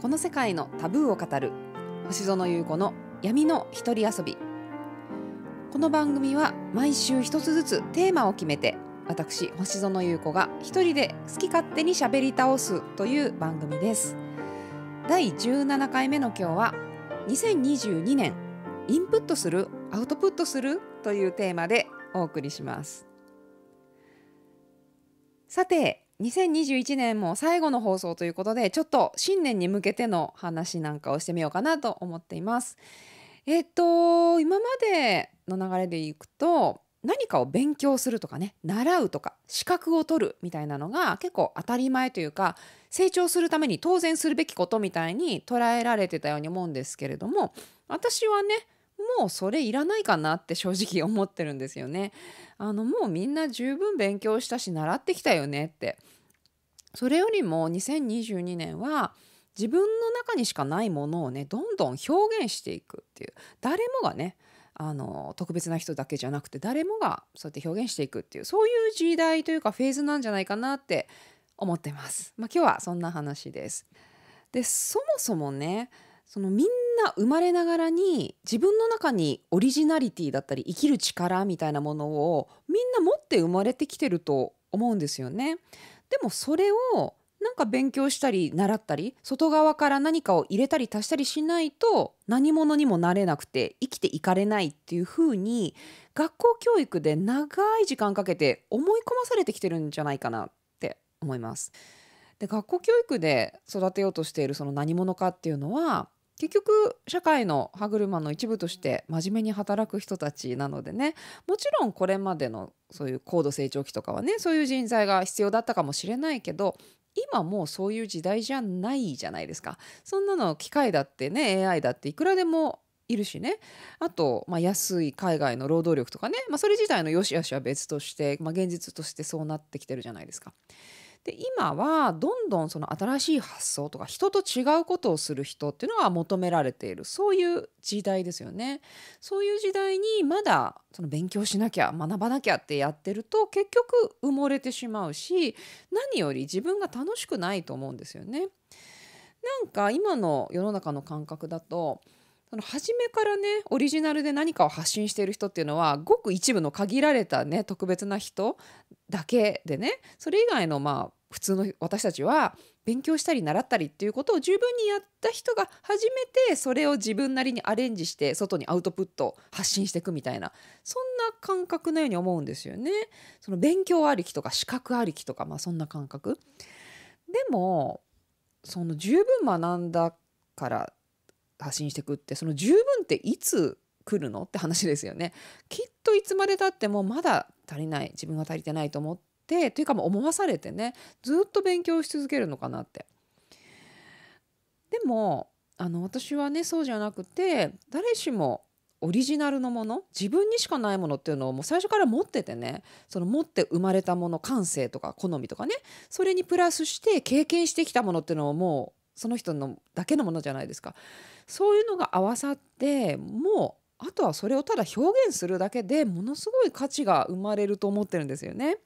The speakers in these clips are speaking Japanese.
この世界のタブーを語る星園優子の闇の一人遊びこの番組は毎週一つずつテーマを決めて私星園優子が一人で好き勝手に喋り倒すという番組です第17回目の今日は2022年インプットするアウトプットするというテーマでお送りしますさて2021年も最後の放送ということでちょっと新年に向けての話なんかをしてみようかなと思っています。えっ、と今までの流れでいくと何かを勉強するとかね習うとか資格を取るみたいなのが結構当たり前というか成長するために当然するべきことみたいに捉えられてたように思うんですけれども私はねもうそれいらないかなって正直思ってるんですよね。あのもうみんな十分勉強したし習ってきたよねってそれよりも2022年は自分の中にしかないものをねどんどん表現していくっていう誰もがねあの特別な人だけじゃなくて誰もがそうやって表現していくっていうそういう時代というかフェーズなんじゃないかなって思ってます。まあ、今日はそんな話です。でそもそもねそのみんな生まれながらに自分の中にオリジナリティだったり生きる力みたいなものをみんな持って生まれてきてると思うんですよね。でもそれをなんか勉強したり習ったり外側から何かを入れたり足したりしないと何者にもなれなくて生きていかれないっていう風に学校教育で長い時間かけて思い込まされてきてるんじゃないかなって思います。で学校教育で育てようとしているその何者かっていうのは結局社会の歯車の一部として真面目に働く人たちなのでねもちろんこれまでのそういう高度成長期とかはねそういう人材が必要だったかもしれないけど今もうそういう時代じゃないじゃないですかそんなの機械だってね AI だっていくらでもいるしねあと、まあ、安い海外の労働力とかね、まあ、それ自体の良し悪しは別として、まあ、現実としてそうなってきてるじゃないですか。で今はどんどんその新しい発想とか人と違うことをする人っていうのが求められているそういう時代ですよね。そういう時代にまだその勉強しなきゃ学ばなきゃってやってると結局埋もれてしまうし何より自分が楽しくないと思うんですよね。なんか今の世の中の感覚だとその初めからねオリジナルで何かを発信している人っていうのはごく一部の限られたね特別な人だけでねそれ以外のまあ普通の私たちは勉強したり習ったりっていうことを十分にやった人が初めてそれを自分なりにアレンジして外にアウトプット発信していくみたいなそんな感覚のように思うんですよね。その勉強ありきとか資格ありきとか、まあ、そんな感覚。でもその十分学んだから発信していくってその十分っていつ来るのって話ですよね。きっといつまでたってもまだ足りない自分が足りてないと思ってというかもう思わされてねずっと勉強し続けるのかなって。でもあの私はねそうじゃなくて誰しもオリジナルのもの自分にしかないものっていうのをもう最初から持っててねその持って生まれたもの感性とか好みとかねそれにプラスして経験してきたものっていうのをもうその人のだけのものじゃないですかそういうのが合わさってもうあとはそれをただ表現するだけでものすごい価値が生まれると思ってるんですよね。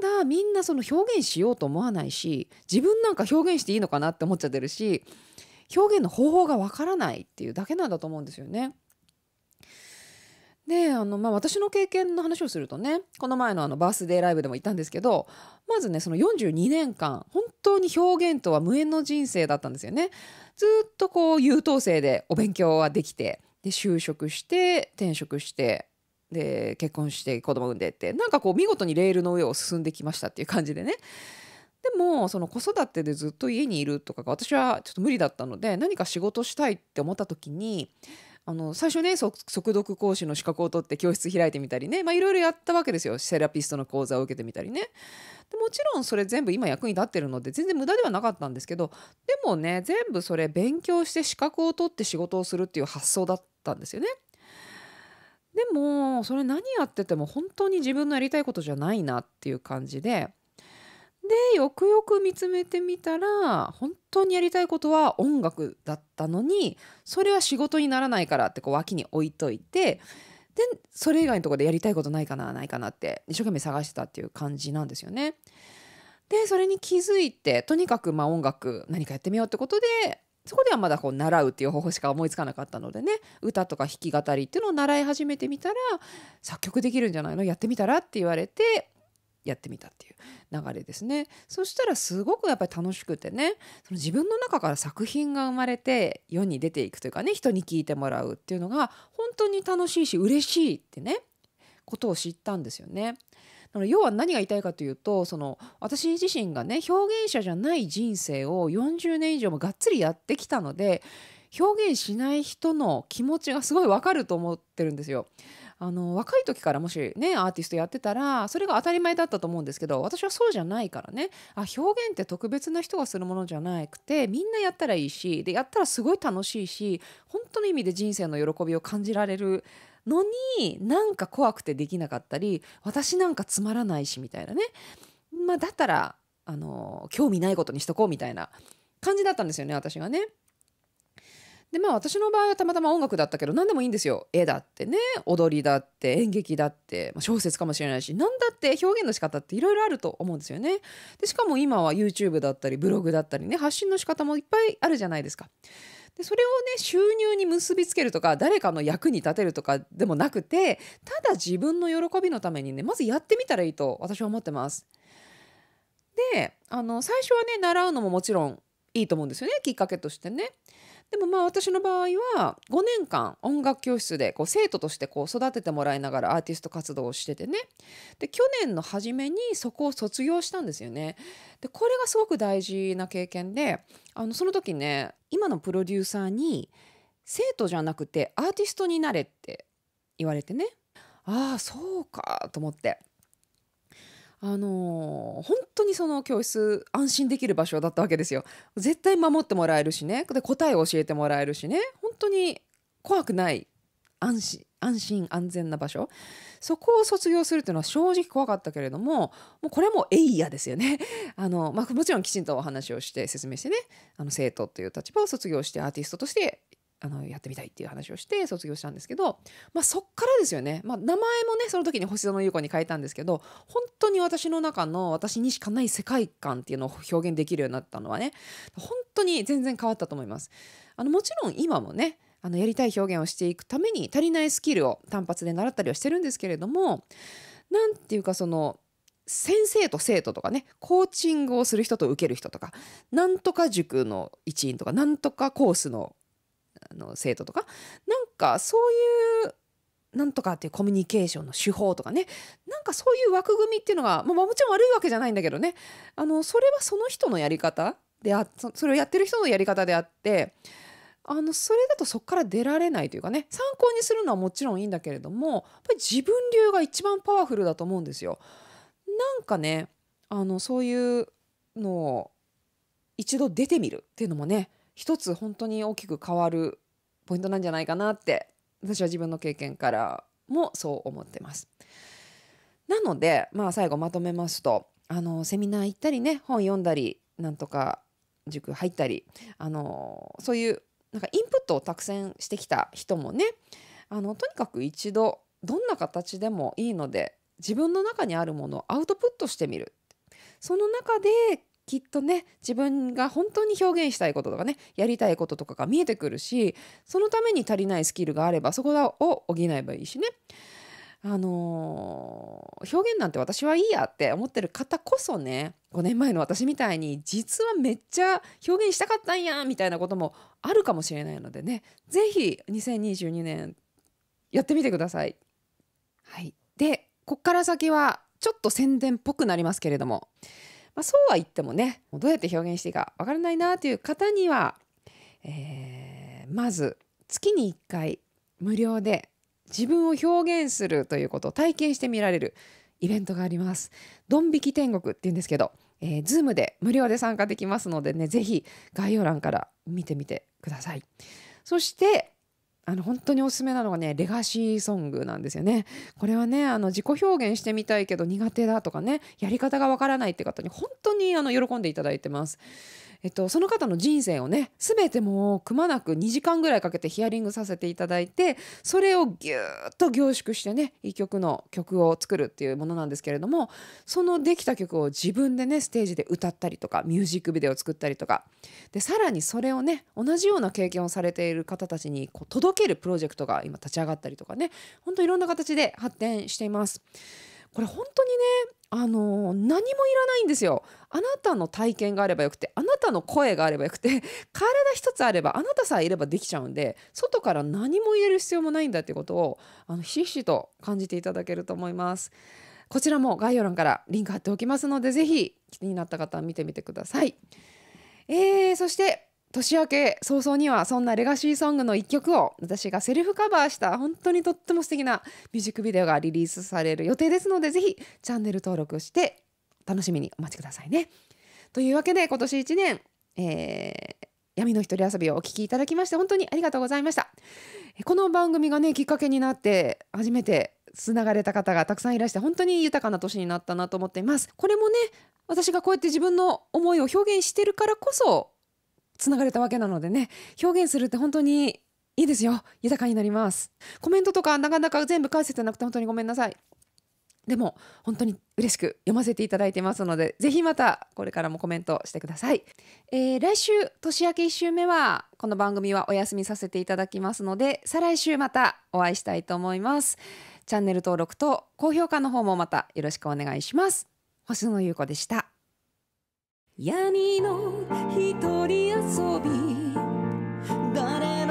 ただみんなその表現しようと思わないし自分なんか表現していいのかなって思っちゃってるし表現の方法がわからないっていうだけなんだと思うんですよね。であの、まあ、私の経験の話をするとねこの前のあのバースデーライブでも言ったんですけどまずねその42年間本当に表現とは無縁の人生だったんですよね。ずっとこう優等生でお勉強はできてで就職して転職してで結婚して子供産んでってなんかこう見事にレールの上を進んできましたっていう感じでねでもその子育てでずっと家にいるとかが私はちょっと無理だったので何か仕事したいって思った時にあの最初ね速読講師の資格を取って教室開いてみたりねいろいろやったわけですよセラピストの講座を受けてみたりねでもちろんそれ全部今役に立ってるので全然無駄ではなかったんですけどでもね全部それ勉強して資格を取って仕事をするっていう発想だったったんですよね。でもそれ何やってても本当に自分のやりたいことじゃないなっていう感じででよくよく見つめてみたら本当にやりたいことは音楽だったのにそれは仕事にならないからってこう脇に置いといてでそれ以外のとこでやりたいことないかなないかなって一生懸命探してたっていう感じなんですよね。でそれに気づいてとにかくまあ音楽何かやってみようってことでそこではまだこう習うっていう方法しか思いつかなかったのでね歌とか弾き語りっていうのを習い始めてみたら作曲できるんじゃないのやってみたらって言われてやってみたっていう流れですねそしたらすごくやっぱり楽しくてねその自分の中から作品が生まれて世に出ていくというかね人に聞いてもらうっていうのが本当に楽しいし嬉しいってねことを知ったんですよね。要は何が言いたいかというとその私自身がね表現者じゃない人生を40年以上もがっつりやってきたので表現しない人の気持ちがすごいわかると思ってるんですよ。あの若い時からもしねアーティストやってたらそれが当たり前だったと思うんですけど私はそうじゃないからねあ表現って特別な人がするものじゃなくてみんなやったらいいしでやったらすごい楽しいし本当の意味で人生の喜びを感じられるのになんか怖くてできなかったり私なんかつまらないしみたいなねまあだったらあの興味ないことにしとこうみたいな感じだったんですよね私がね。でまあ私の場合はたまたま音楽だったけど何でもいいんですよ絵だってね踊りだって演劇だって、まあ、小説かもしれないし何だって表現の仕方っていろいろあると思うんですよねでしかも今は YouTube だったりブログだったりね発信の仕方もいっぱいあるじゃないですか。でそれをね収入に結びつけるとか誰かの役に立てるとかでもなくてただ自分の喜びのためにねまずやってみたらいいと私は思ってます。であの最初はね習うのももちろんいいと思うんですよねきっかけとしてね。でもまあ私の場合は5年間音楽教室でこう生徒としてこう育ててもらいながらアーティスト活動をしててねで去年の初めにそこを卒業したんですよね。でこれがすごく大事な経験であのその時ね今のプロデューサーに生徒じゃなくてアーティストになれって言われてねああそうかと思って。あのー、本当にその教室安心できる場所だったわけですよ。絶対守ってもらえるしねで答えを教えてもらえるしね本当に怖くない安心安心安全な場所そこを卒業するっていうのは正直怖かったけれどももうこれはもうエイヤですよね あの、まあ、もちろんきちんとお話をして説明してねあの生徒という立場を卒業してアーティストとしてあのやってみたいっていう話をして卒業したんですけど、まあ、そっからですよね、まあ、名前もねその時に星園優子に変えたんですけど本当に私の中の私にしかない世界観っていうのを表現できるようになったのはね本当に全然変わったと思います。あのもちろん今もねあのやりたい表現をしていくために足りないスキルを単発で習ったりはしてるんですけれども何て言うかその先生と生徒とかねコーチングをする人と受ける人とかなんとか塾の一員とかなんとかコースのの生徒とかなんかそういうなんとかっていうコミュニケーションの手法とかねなんかそういう枠組みっていうのが、まあ、もちろん悪いわけじゃないんだけどねあのそれはその人のやり方であそれをやってる人のやり方であってあのそれだとそこから出られないというかね参考にするのはもちろんいいんだけれどもやっぱり自分流が一番パワフルだと思うんですよ。なんかねあのそういうのを一度出てみるっていうのもね一つ本当に大きく変わるポイントなんじゃないかなって私は自分の経験からもそう思ってます。なので、まあ、最後まとめますとあのセミナー行ったりね本読んだりなんとか塾入ったりあのそういうなんかインプットをたくさんしてきた人もねあのとにかく一度どんな形でもいいので自分の中にあるものをアウトプットしてみるその中できっとね自分が本当に表現したいこととかねやりたいこととかが見えてくるしそのために足りないスキルがあればそこを補えばいいしね。あのー、表現なんて私はいいやって思ってる方こそね5年前の私みたいに実はめっちゃ表現したかったんやみたいなこともあるかもしれないのでね是非2022年やってみてください。はい、でこっから先はちょっと宣伝っぽくなりますけれどもまあ、そうは言ってもねどうやって表現していいかわからないなという方には、えー、まず月に1回無料で自分を表現するということを体験してみられるイベントがあります。ドン引き天国って言うんですけど、えー、Zoom で無料で参加できますのでね、ぜひ概要欄から見てみてください。そして、あの本当におすすめなのがねレガシーソングなんですよね。これはねあの自己表現してみたいけど苦手だとかねやり方がわからないって方に本当にあの喜んでいただいてます。えっと、その方の人生をね全てもうくまなく2時間ぐらいかけてヒアリングさせていただいてそれをギューッと凝縮してね一曲の曲を作るっていうものなんですけれどもそのできた曲を自分でねステージで歌ったりとかミュージックビデオを作ったりとかでさらにそれをね同じような経験をされている方たちにこう届けるプロジェクトが今立ち上がったりとかねほんといろんな形で発展しています。これ本当にねあの何もいらないんですよ。あなたの体験があればよくてあなたの声があればよくて 体一つあればあなたさえいればできちゃうんで外から何も入れる必要もないんだってことをあのひしひしと感じていただけると思います。こちらも概要欄からリンク貼っておきますので是非気になった方は見てみてください。えー、そして年明け早々にはそんなレガシーソングの一曲を私がセルフカバーした本当にとっても素敵なミュージックビデオがリリースされる予定ですのでぜひチャンネル登録して楽しみにお待ちくださいね。というわけで今年1年、えー、闇の一人遊びをお聴きいただきまして本当にありがとうございました。この番組がねきっかけになって初めてつながれた方がたくさんいらして本当に豊かな年になったなと思っています。これもね私がこうやって自分の思いを表現してるからこそつながれたわけなのでね表現するって本当にいいですよ豊かになりますコメントとかなかなか全部返せてなくて本当にごめんなさいでも本当に嬉しく読ませていただいてますのでぜひまたこれからもコメントしてください、えー、来週年明け1週目はこの番組はお休みさせていただきますので再来週またお会いしたいと思いますチャンネル登録と高評価の方もまたよろしくお願いします星野優子でした闇の一人遊び誰